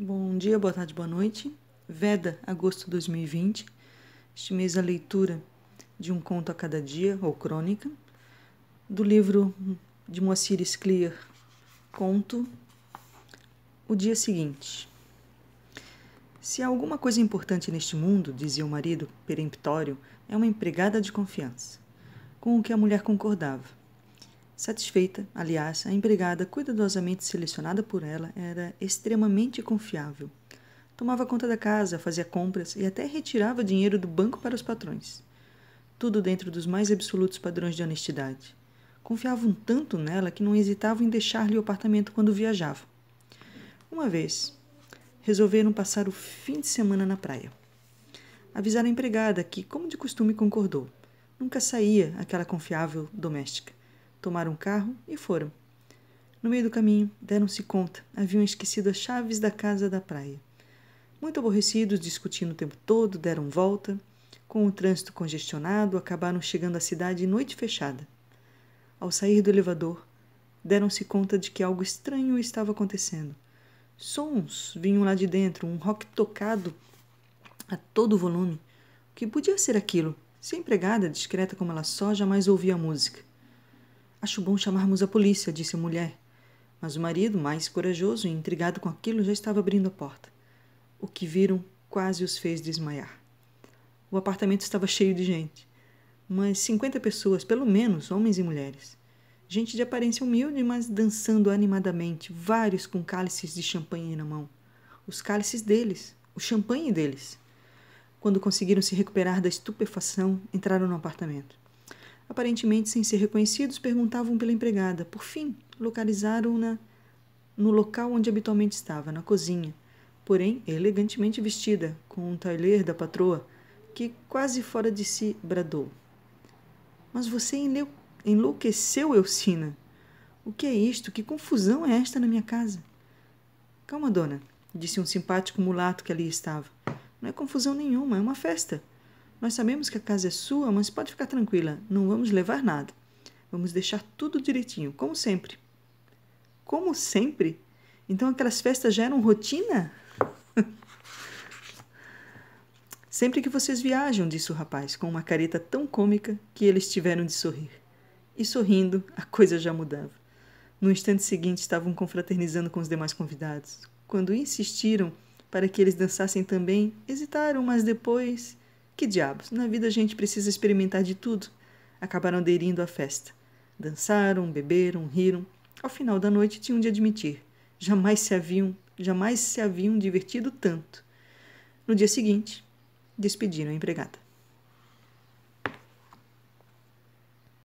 Bom dia, boa tarde, boa noite. Veda, agosto de 2020. Este mês a leitura de um conto a cada dia, ou crônica, do livro de Moacir Scliar, conto O Dia Seguinte. Se há alguma coisa importante neste mundo, dizia o marido peremptório, é uma empregada de confiança, com o que a mulher concordava. Satisfeita, aliás, a empregada cuidadosamente selecionada por ela era extremamente confiável. Tomava conta da casa, fazia compras e até retirava dinheiro do banco para os patrões. Tudo dentro dos mais absolutos padrões de honestidade. Confiava um tanto nela que não hesitava em deixar-lhe o apartamento quando viajava. Uma vez, resolveram passar o fim de semana na praia. Avisaram a empregada que, como de costume, concordou. Nunca saía aquela confiável doméstica tomaram um carro e foram. No meio do caminho, deram-se conta, haviam esquecido as chaves da casa da praia. Muito aborrecidos, discutindo o tempo todo, deram volta. Com o trânsito congestionado, acabaram chegando à cidade noite fechada. Ao sair do elevador, deram-se conta de que algo estranho estava acontecendo. Sons vinham lá de dentro, um rock tocado a todo volume. O que podia ser aquilo? Se a empregada, discreta como ela só, jamais ouvia a música. Acho bom chamarmos a polícia, disse a mulher. Mas o marido, mais corajoso e intrigado com aquilo, já estava abrindo a porta. O que viram quase os fez desmaiar. O apartamento estava cheio de gente. Umas 50 pessoas, pelo menos, homens e mulheres. Gente de aparência humilde, mas dançando animadamente, vários com cálices de champanhe na mão. Os cálices deles, o champanhe deles. Quando conseguiram se recuperar da estupefação, entraram no apartamento. Aparentemente, sem ser reconhecidos, perguntavam pela empregada. Por fim, localizaram-na no local onde habitualmente estava, na cozinha, porém elegantemente vestida, com um talher da patroa, que, quase fora de si, bradou. Mas você enlouqueceu, Elcina! O que é isto? Que confusão é esta na minha casa? Calma, dona, disse um simpático mulato que ali estava. Não é confusão nenhuma, é uma festa. Nós sabemos que a casa é sua, mas pode ficar tranquila, não vamos levar nada. Vamos deixar tudo direitinho, como sempre. Como sempre? Então aquelas festas já eram rotina? sempre que vocês viajam, disse o rapaz, com uma careta tão cômica que eles tiveram de sorrir. E sorrindo, a coisa já mudava. No instante seguinte, estavam confraternizando com os demais convidados. Quando insistiram para que eles dançassem também, hesitaram, mas depois que diabos, na vida a gente precisa experimentar de tudo. Acabaram aderindo à festa. Dançaram, beberam, riram. Ao final da noite tinham de admitir. Jamais se haviam, jamais se haviam divertido tanto. No dia seguinte, despediram a empregada.